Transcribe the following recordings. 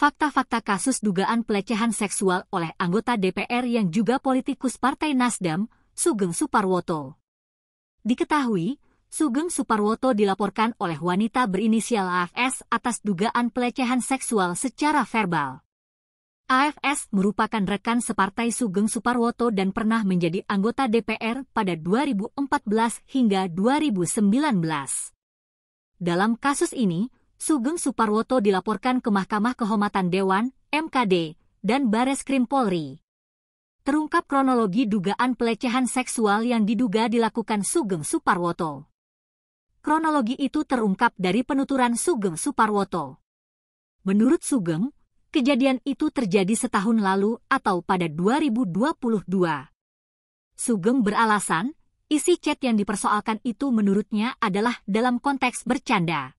fakta-fakta kasus dugaan pelecehan seksual oleh anggota DPR yang juga politikus Partai Nasdem, Sugeng Suparwoto. Diketahui, Sugeng Suparwoto dilaporkan oleh wanita berinisial AFS atas dugaan pelecehan seksual secara verbal. AFS merupakan rekan separtai Sugeng Suparwoto dan pernah menjadi anggota DPR pada 2014 hingga 2019. Dalam kasus ini, Sugeng Suparwoto dilaporkan ke Mahkamah Kehormatan Dewan, MKD, dan Bares Krim Polri. Terungkap kronologi dugaan pelecehan seksual yang diduga dilakukan Sugeng Suparwoto. Kronologi itu terungkap dari penuturan Sugeng Suparwoto. Menurut Sugeng, kejadian itu terjadi setahun lalu atau pada 2022. Sugeng beralasan, isi chat yang dipersoalkan itu menurutnya adalah dalam konteks bercanda.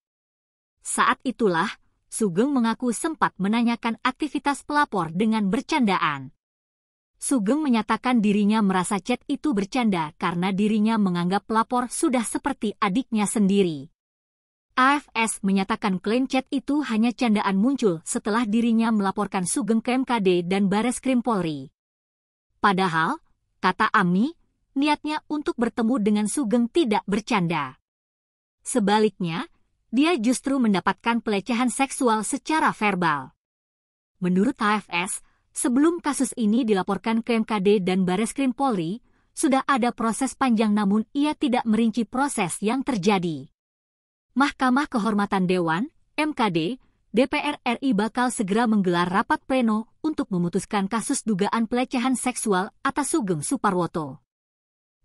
Saat itulah, Sugeng mengaku sempat menanyakan aktivitas pelapor dengan bercandaan. Sugeng menyatakan dirinya merasa chat itu bercanda karena dirinya menganggap pelapor sudah seperti adiknya sendiri. AFS menyatakan klaim chat itu hanya candaan muncul setelah dirinya melaporkan Sugeng ke MKD dan Bares Krim Polri. Padahal, kata Ami, niatnya untuk bertemu dengan Sugeng tidak bercanda. Sebaliknya, dia justru mendapatkan pelecehan seksual secara verbal. Menurut HFS, sebelum kasus ini dilaporkan ke MKD dan Bareskrim Polri, sudah ada proses panjang namun ia tidak merinci proses yang terjadi. Mahkamah Kehormatan Dewan, MKD, DPR RI bakal segera menggelar rapat pleno untuk memutuskan kasus dugaan pelecehan seksual atas Sugeng Suparwoto.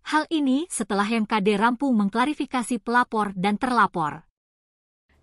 Hal ini setelah MKD rampung mengklarifikasi pelapor dan terlapor.